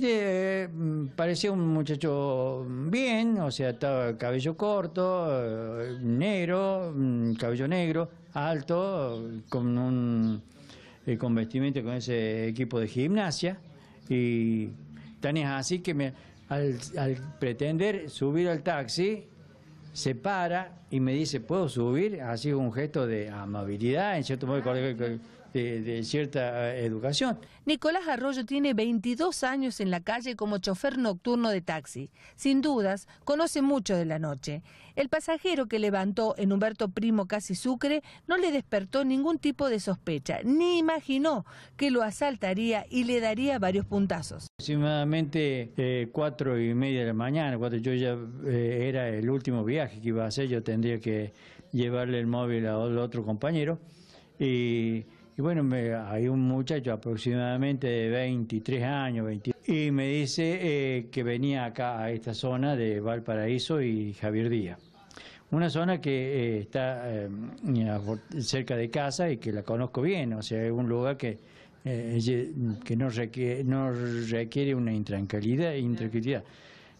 Mm, parecía un muchacho bien, o sea, estaba cabello corto, eh, negro, mm, cabello negro, alto, con un eh, con vestimenta con ese equipo de gimnasia. Y tan es así que me, al pretender subir al taxi, se para y me dice, ¿puedo subir? Así un gesto de amabilidad, en cierto modo, ah, de, de, cierta eh, educación. Nicolás Arroyo tiene 22 años en la calle como chofer nocturno de taxi. Sin dudas, conoce mucho de la noche. El pasajero que levantó en Humberto Primo Casi Sucre no le despertó ningún tipo de sospecha, ni imaginó que lo asaltaría y le daría varios puntazos aproximadamente eh, cuatro y media de la mañana, cuando yo ya eh, era el último viaje que iba a hacer, yo tendría que llevarle el móvil a otro compañero. Y, bueno, hay un muchacho aproximadamente de 23 años, y me dice eh, que venía acá a esta zona de Valparaíso y Javier Díaz. Una zona que eh, está cerca de casa y que la conozco bien, o sea, es un lugar que eh, que no requiere, no requiere una intranquilidad,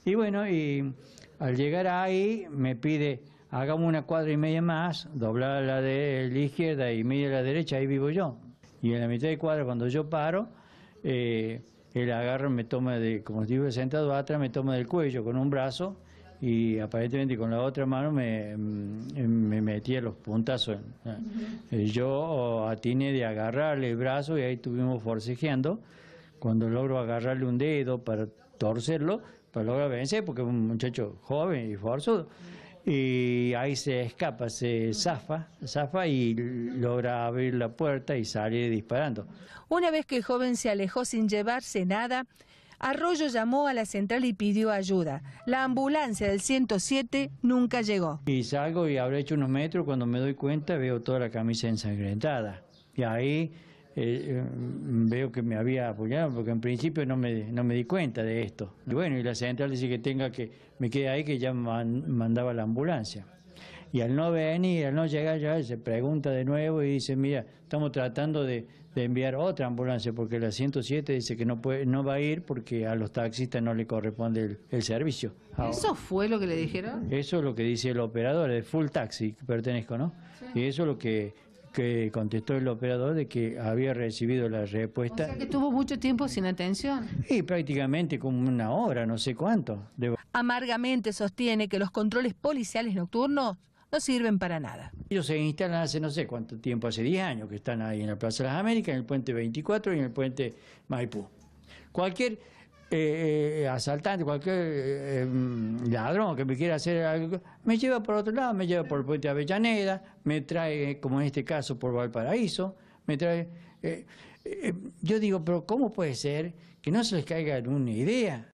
Y bueno, y al llegar ahí me pide, hagamos una cuadra y media más, doblar la de la izquierda y media a la derecha, ahí vivo yo. Y en la mitad de cuadra, cuando yo paro, eh, el agarro me toma de, como digo sentado atrás, me toma del cuello con un brazo y aparentemente con la otra mano me, mm, me metía los puntazos. Ah, eh, yo oh, atiné de agarrarle el brazo y ahí estuvimos forcejeando. Cuando logro agarrarle un dedo para torcerlo, para lograr vencer, porque es un muchacho joven y forzudo. Y ahí se escapa, se zafa, zafa y logra abrir la puerta y sale disparando. Una vez que el joven se alejó sin llevarse nada, Arroyo llamó a la central y pidió ayuda. La ambulancia del 107 nunca llegó. Y salgo y habré hecho unos metros, cuando me doy cuenta veo toda la camisa ensangrentada. Y ahí eh, eh, veo que me había apoyado, porque en principio no me, no me di cuenta de esto. Y bueno, y la central dice que tenga que, me quede ahí, que ya mandaba la ambulancia y al no venir, al no llegar ya, se pregunta de nuevo y dice, mira, estamos tratando de, enviar otra ambulancia porque la 107 dice que no, puede, no va a ir porque a los taxistas no le corresponde el, servicio. ¿Eso fue lo que le dijeron? Eso es lo que dice el operador, de full taxi pertenezco, ¿no? Y eso es lo que contestó el operador de que había recibido la respuesta. O que tuvo mucho tiempo sin atención. Y prácticamente como una hora, no sé cuánto. Amargamente sostiene que los controles policiales nocturnos no sirven para nada. Ellos se instalan hace no sé cuánto tiempo, hace 10 años que están ahí en la Plaza de las Américas, en el puente 24 y en el puente Maipú. Cualquier eh, eh, asaltante, cualquier eh, mm, ladrón que me quiera hacer algo, me lleva por otro lado, me lleva por el puente Avellaneda, me trae, como en este caso, por Valparaíso, me trae... yo digo, pero ¿cómo puede ser que no se les caiga en una idea?